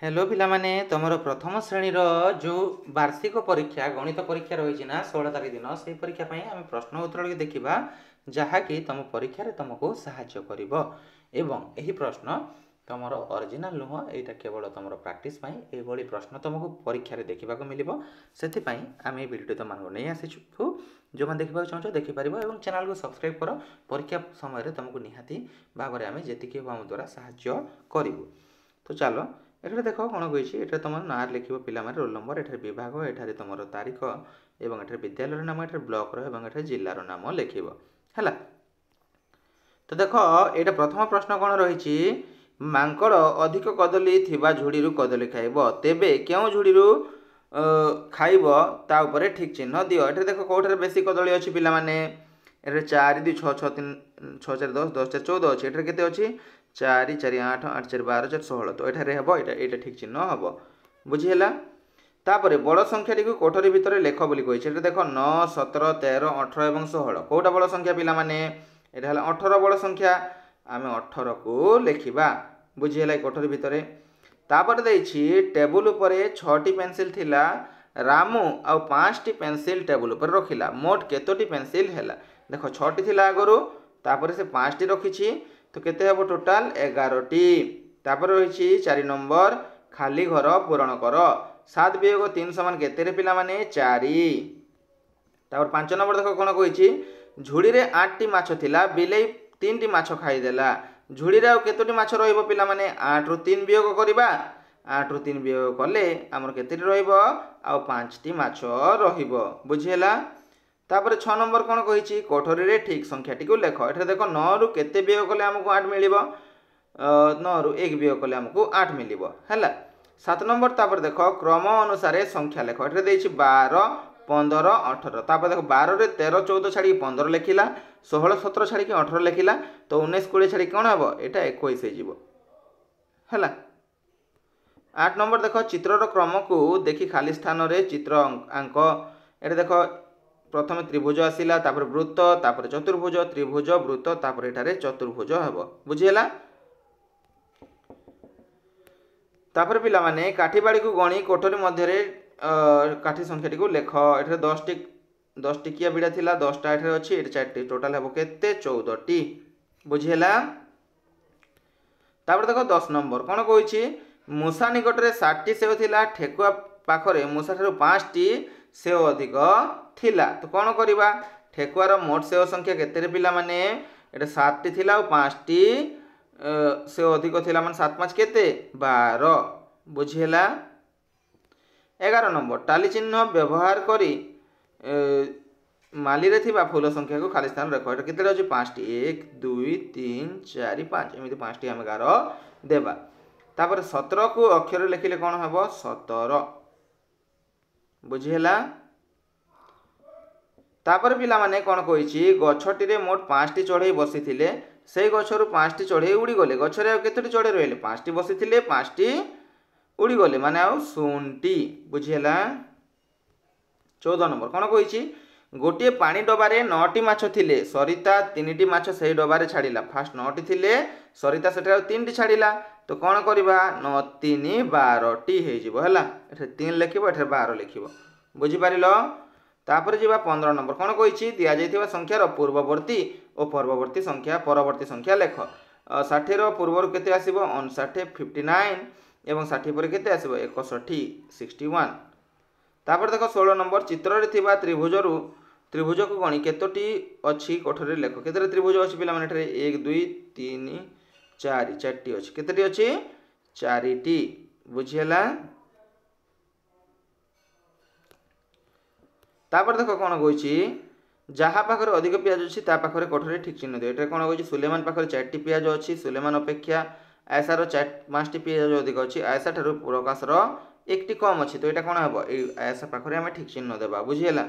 hello ପିଲାମାନେ ତୁମର ପ୍ରଥମ ଶ୍ରେଣୀର ଯେଉଁ ବାର୍ଷିକ ପରୀକ୍ଷା ଗଣିତ ପରୀକ୍ଷା ରହିଛି ନା ଷୋହଳ ତାରିଖ ଦିନ ସେହି ପରୀକ୍ଷା ପାଇଁ ଆମେ ପ୍ରଶ୍ନ ଉତ୍ତରଟିକୁ ଦେଖିବା ଯାହାକି ତୁମ ପରୀକ୍ଷାରେ ତୁମକୁ ସାହାଯ୍ୟ କରିବ ଏବଂ ଏହି ପ୍ରଶ୍ନ ତୁମର ଅରିଜିନାଲ ନୁହଁ ଏଇଟା କେବଳ ତୁମର ପ୍ରାକ୍ଟିସ୍ ପାଇଁ ଏଇଭଳି ପ୍ରଶ୍ନ ତୁମକୁ ପରୀକ୍ଷାରେ ଦେଖିବାକୁ ମିଳିବ ସେଥିପାଇଁ ଆମେ ଏହି ଭିଡ଼ିଓଟି ତୁମମାନଙ୍କୁ ନେଇ ଆସିଛୁ ଯେଉଁମାନେ ଦେଖିବାକୁ ଚାହୁଁଛ ଦେଖିପାରିବ ଏବଂ ଚ୍ୟାନେଲକୁ ସବସ୍କ୍ରାଇବ୍ କର ପରୀକ୍ଷା ସମୟରେ ତୁମକୁ ନିହାତି ଭାବରେ ଆମେ ଯେତିକି ହେବ ଆମ ଦ୍ୱାରା ସାହାଯ୍ୟ କରିବୁ ତ ଚାଲ ଏଠାରେ ଦେଖ କ'ଣ କହିଛି ଏଠାରେ ତୁମର ନାଁ ଲେଖିବ ପିଲାମାନେ ରୋଲ୍ ନମ୍ବର ଏଠାରେ ବିଭାଗ ଏଠାରେ ତୁମର ତାରିଖ ଏବଂ ଏଠାରେ ବିଦ୍ୟାଳୟର ନାମ ଏଠାରେ ବ୍ଲକ୍ର ଏବଂ ଏଠାରେ ଜିଲ୍ଲାର ନାମ ଲେଖିବ ହେଲା ତ ଦେଖ ଏଇଟା ପ୍ରଥମ ପ୍ରଶ୍ନ କ'ଣ ରହିଛି ମାଙ୍କଡ଼ ଅଧିକ କଦଳୀ ଥିବା ଝୁଡ଼ିରୁ କଦଳୀ ଖାଇବ ତେବେ କେଉଁ ଝୁଡ଼ିରୁ ଖାଇବ ତା ଉପରେ ଠିକ୍ ଚିହ୍ନ ଦିଅ ଏଠାରେ ଦେଖ କେଉଁଠାରେ ବେଶୀ କଦଳୀ ଅଛି ପିଲାମାନେ ଏଠାରେ ଚାରି ଦୁଇ ଛଅ ଛଅ ତିନି ଛଅ ଚାରି ଦଶ ଦଶ ଚାରି ଚଉଦ ଅଛି ଏଠାରେ କେତେ ଅଛି চারি চারি আঠ আট চারি বার চার ষোহ তো এখানে হব এটা এটা ঠিক চিহ্ন হব বুঝি বুঝিহেলা তাপরে বড় সংখ্যাটি কোঠরি ভিতরে লেখ বলে কইছে এটা দেখ ন সতের তের অঠর এবং ষোহল কোটা বড় সংখ্যা পিলা মানে এটা হল অঠর বড় সংখ্যা আমি অঠর কু লেখিবা বুঝি এই কোঠরি ভিতরে তাপরে দেইছি টেবুল উপরে ছটি পেনসিল লা রামু ଆଉ ପାଞ୍ଚଟି ପେନ୍ସିଲ୍ ଟେବୁଲ୍ ଉପରେ ରଖିଲା ମୋଟ କେତୋଟି ପେନ୍ସିଲ୍ ହେଲା ଦେଖ ଛଅଟି ଥିଲା ଆଗରୁ ତାପରେ ସେ ପାଞ୍ଚଟି ରଖିଛି তো কেতে হব টোটাল এগারোটি তারপরে রয়েছে চারি নম্বর খালি ঘর পূরণ কর সাত বিয়োগ তিন সমান কেতেরে পিলামানে চারি তারপর পাঁচ নম্বর দেখ কোণ কইছি ঝুড়িরে আটটি মাছ লা বিলেই তিনটি মাছ খাইদেলা ঝুড়িরে আউ কেতোটি মাছ রহব পিলামানে আটরু তিন বিয়োগ করিবা আটরু তিন বিয়োগ কলে আমার কেতেটি রহব আউ পাঁচটি মাছ রহব বুঝি হেলা ତାପରେ ଛଅ ନମ୍ବର କ'ଣ କହିଛି କୋଠରୀରେ ଠିକ୍ ସଂଖ୍ୟାଟିକୁ ଲେଖ ଏଠାରେ ଦେଖ ନଅରୁ କେତେ ବିୟ କଲେ ଆମକୁ ଆଠ ମିଳିବ ନଅରୁ ଏକ ବିୟ କଲେ ଆମକୁ ଆଠ ମିଳିବ ହେଲା ସାତ ନମ୍ବର ତାପରେ ଦେଖ କ୍ରମ ଅନୁସାରେ ସଂଖ୍ୟା ଲେଖ ଏଠାରେ ଦେଇଛି ବାର ପନ୍ଦର ଅଠର ତାପରେ ଦେଖ ବାରରେ ତେର ଚଉଦ ଛାଡ଼ିକି ପନ୍ଦର ଲେଖିଲା ଷୋହଳ ସତର ଛାଡ଼ିକି ଅଠର ଲେଖିଲା ତ ଉଣେଇଶ କୋଡ଼ିଏ ଛାଡ଼ିକି କ'ଣ ହେବ ଏଇଟା ଏକୋଇଶ ହେଇଯିବ ହେଲା ଆଠ ନମ୍ବର ଦେଖ ଚିତ୍ରର କ୍ରମକୁ ଦେଖି ଖାଲି ସ୍ଥାନରେ ଚିତ୍ର ଆଙ୍କ ଏଠି ଦେଖ প্রথমে ত্রিভুজ আসিলা তারপরে বৃত্ত তারপরে চতুর্ভুজ ত্রিভুজ বৃত্ত তারপরে এটারে চতুর্ভুজ হব বুঝিগলা তারপরে পিলামানে কাঠিবাড়িকে গণি কোঠরি মধ্যে কাঠি সংখ্যাটি লেখ এখানে দশটি দশটিকিয়া বিড়া লা দশটা এখানে অছি এটা চারটি টোটাল হব কেতে চৌদটি বুঝিলা তারপরে দেখ দশ নম্বর কোণ কইছি মূষা নিকটরে ষাটটি সেও লা ঠেকুয়া পাখে মূষা ঠার পাঁচটি ସେଓ ଅଧିକ ଥିଲା ତ କ'ଣ କରିବା ଠେକୁଆର ମୋଟ ସେଓ ସଂଖ୍ୟା କେତେଟି ପିଲାମାନେ ଏଇଟା ସାତଟି ଥିଲା ଆଉ ପାଞ୍ଚଟି ସେଓ ଅଧିକ ଥିଲା ମାନେ ସାତ ପାଞ୍ଚ କେତେ ବାର ବୁଝିହେଲା ଏଗାର ନମ୍ବର ଟାଲି ଚିହ୍ନ ବ୍ୟବହାର କରି ମାଲିରେ ଥିବା ଫୁଲ ସଂଖ୍ୟାକୁ ଖାଲି ସ୍ଥାନ ରଖ ଏଇଟା କେତେଟା ଅଛି ପାଞ୍ଚଟି ଏକ ଦୁଇ ତିନି ଚାରି ପାଞ୍ଚ ଏମିତି ପାଞ୍ଚଟି ଆମେ ଗାର ଦେବା ତାପରେ ସତରକୁ ଅକ୍ଷର ଲେଖିଲେ କ'ଣ ହେବ ସତର ବୁଝିହେଲା ତାପରେ ପିଲାମାନେ କ'ଣ କହିଛି ଗଛଟିରେ ମୋଟ ପାଞ୍ଚଟି ଚଢ଼େଇ ବସିଥିଲେ ସେଇ ଗଛରୁ ପାଞ୍ଚଟି ଚଢ଼େଇ ଉଡ଼ିଗଲେ ଗଛରେ ଆଉ କେତୋଟି ଚଢ଼େଇ ରହିଲେ ପାଞ୍ଚଟି ବସିଥିଲେ ପାଞ୍ଚଟି ଉଡ଼ିଗଲେ ମାନେ ଆଉ ଶୂନଟି ବୁଝିହେଲା ଚଉଦ ନମ୍ବର କ'ଣ କହିଛି ଗୋଟିଏ ପାଣି ଡବାରେ ନଅଟି ମାଛ ଥିଲେ ସରିତା ତିନିଟି ମାଛ ସେହି ଡବାରେ ଛାଡ଼ିଲା ଫାଷ୍ଟ ନଅଟି ଥିଲେ ସରିତା ସେଠାରେ ତିନିଟି ଛାଡ଼ିଲା ତ କ'ଣ କରିବା ନଅ ତିନି ବାରଟି ହେଇଯିବ ହେଲା ଏଠାରେ ତିନି ଲେଖିବ ଏଠାରେ ବାର ଲେଖିବ ବୁଝିପାରିଲ ତାପରେ ଯିବା ପନ୍ଦର ନମ୍ବର କ'ଣ କହିଛି ଦିଆଯାଇଥିବା ସଂଖ୍ୟାର ପୂର୍ବବର୍ତ୍ତୀ ଓ ପର୍ବବର୍ତ୍ତୀ ସଂଖ୍ୟା ପରବର୍ତ୍ତୀ ସଂଖ୍ୟା ଲେଖ ଷାଠିଏର ପୂର୍ବରୁ କେତେ ଆସିବ ଅନଷାଠେ ଫିଫ୍ଟି ନାଇନ୍ ଏବଂ ଷାଠିଏ ପରେ କେତେ ଆସିବ ଏକଷଠି ସିକ୍ସଟି ୱାନ୍ ତାପରେ ଦେଖ ଷୋହଳ ନମ୍ବର ଚିତ୍ରରେ ଥିବା ତ୍ରିଭୁଜରୁ ত্রিভুজক গণি কেতোটি ଅଛି କୋଠରୀରେ ଲେଖ କେତେଟା ତ୍ରିଭୁଜ ଅଛି ପିଲାମାନେ ଏଠାରେ ଏକ ଦୁଇ ତିନି ଚାରି ଚାରିଟି ଅଛି କେତେଟି ଅଛି ଚାରିଟି ବୁଝିହେଲା ତାପରେ ଦେଖ କ'ଣ କହିଛି ଯାହା ପାଖରେ ଅଧିକ ପିଆଜ ଅଛି ତା ପାଖରେ କୋଠରୀ ଠିକ୍ ଚିହ୍ନ ଦିଅ ଏଠାରେ କ'ଣ କହିଛି ସୁଲେମାନ ପାଖରେ ଚାରିଟି ପିଆଜ ଅଛି ସୁଲେମାନ ଅପେକ୍ଷା ଆଏସାର ଚାରି ପାଞ୍ଚଟି ପିଆଜ ଅଧିକ ଅଛି ଆଏସା ଠାରୁ ପ୍ରକାଶର একটি কম আছে তো এটা কোণ হব এই আয়াসা পাখরে আমি ঠিক চিহ্ন দেবা বুঝিলা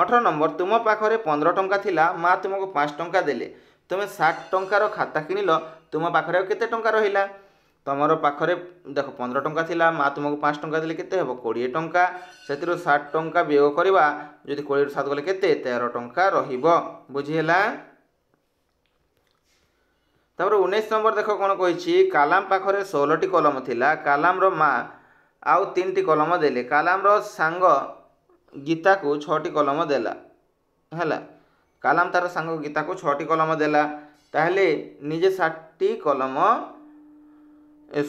ଅଠର ନମ୍ବର ତୁମ ପାଖରେ ପନ୍ଦର ଟଙ୍କା ଥିଲା ମା ତୁମକୁ ପାଞ୍ଚ ଟଙ୍କା ଦେଲେ ତୁମେ ଷାଠ ଟଙ୍କାର ଖାତା କିଣିଲ ତୁମ ପାଖରେ ଆଉ କେତେ ଟଙ୍କା ରହିଲା ତୁମର ପାଖରେ ଦେଖ ପନ୍ଦର ଟଙ୍କା ଥିଲା ମା ତୁମକୁ ପାଞ୍ଚ ଟଙ୍କା ଦେଲେ କେତେ ହେବ କୋଡ଼ିଏ ଟଙ୍କା ସେଥିରୁ ଷାଠ ଟଙ୍କା ବିୟୋଗ କରିବା ଯଦି କୋଡ଼ିଏରୁ ସାତ ଗଲେ କେତେ ତେର ଟଙ୍କା ରହିବ ବୁଝିହେଲା ତାପରେ ଉଣେଇଶ ନମ୍ବର ଦେଖ କ'ଣ କହିଛି କାଲାମ ପାଖରେ ଷୋହଳଟି କଲମ ଥିଲା କାଲାମର ମା ଆଉ ତିନିଟି କଲମ ଦେଲେ କାଲାମର ସାଙ୍ଗ ଗୀତାକୁ ଛଅଟି କଲମ ଦେଲା ହେଲା କାଲାମ ତାର ସାଙ୍ଗ ଗୀତାକୁ ଛଅଟି କଲମ ଦେଲା ତାହେଲେ ନିଜେ ଷାଟଟି କଲମ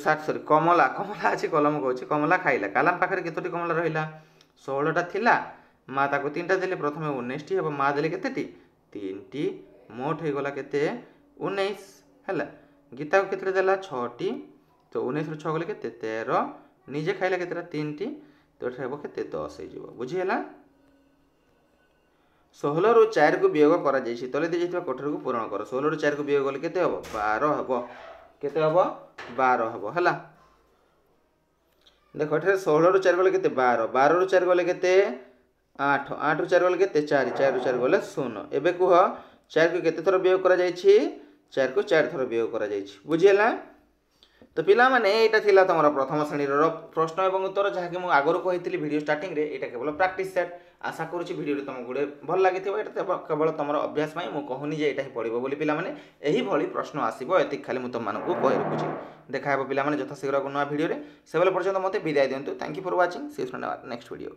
ଷାଟ ସରି କମଲା କମଲା ଅଛି କଲମ କହୁଛି କମଲା ଖାଇଲା କାଲାମ ପାଖରେ କେତୋଟି କମଲା ରହିଲା ଷୋହଳଟା ଥିଲା ମା ତାକୁ ତିନିଟା ଦେଲେ ପ୍ରଥମେ ଉଣେଇଶଟି ହେବ ମା ଦେଲେ କେତେଟି ତିନିଟି ମୋଟ ହେଇଗଲା କେତେ ଉଣେଇଶ ହେଲା ଗୀତାକୁ କେତେଟା ଦେଲା ଛଅଟି ତ ଉଣେଇଶରୁ ଛଅ ଗଲେ କେତେ ତେର ନିଜେ ଖାଇଲା କେତେଟା ତିନିଟି तो ହେବ କେତେ ଦଶ ହେଇଯିବ ବୁଝିହେଲା ଷୋହଳରୁ ଚାରିକୁ ବିୟୋଗ କରାଯାଇଛି ତଳେ ଦିଆଯାଇଥିବା କୋଠରକୁ ପୂରଣ କର ଷୋହଳରୁ ଚାରିକୁ ବିୟୋଗ କଲେ କେତେ ହେବ ବାର ହେବ କେତେ ହେବ ବାର ହେବ ହେଲା ଦେଖ ଏଠାରେ ଷୋହଳରୁ ଚାରି ଗଲେ କେତେ ବାର ବାରରୁ ଚାରି ଗଲେ କେତେ ଆଠ ଆଠରୁ ଚାରି ଗଲେ କେତେ ଚାରି ଚାରିରୁ ଚାରି ଗଲେ ଶୂନ ଏବେ କୁହ ଚାରିକୁ କେତେ ଥର ବିୟୋଗ କରାଯାଇଛି ଚାରିକୁ ଚାରି ଥର ବିୟୋଗ କରାଯାଇଛି ବୁଝିହେଲା তো ପିଲାମାନେ ଏଇଟା ଥିଲା ତମର ପ୍ରଥମ ଶ୍ରେଣୀର ପ୍ରଶ୍ନ ଏବଂ ଉତ୍ତର ଯାହାକି ମୁଁ ଆଗରୁ କହିଥିଲି ଭିଡ଼ିଓ ଷ୍ଟାର୍ଟିଂରେ ଏଇଟା କେବଳ ପ୍ରାକ୍ଟିସ୍ ସେଟ୍ ଆଶା କରୁଛି ଭିଡ଼ିଓରେ ତୁମକୁ ଗୋଟେ ଭଲ ଲାଗିଥିବ ଏଇଟା କେବଳ ତୁମର ଅଭ୍ୟାସ ପାଇଁ ମୁଁ କହୁନି ଯେ ଏଇଟା ହିଁ ପଡ଼ିବ ବୋଲି ପିଲାମାନେ ଏହିଭଳି ପ୍ରଶ୍ନ ଆସିବ ଏତିକି ଖାଲି ମୁଁ ତୁମମାନଙ୍କୁ କହି ରଖୁଛି ଦେଖା ହେବ ପିଲାମାନେ ଯଥାଶୀଘ୍ର ନୂଆ ଭିଡ଼ିଓରେ ସେବେଳେ ପର୍ଯ୍ୟନ୍ତ ମୋତେ ବିଦାୟ ଦିଅନ୍ତୁ thank you for watching see next video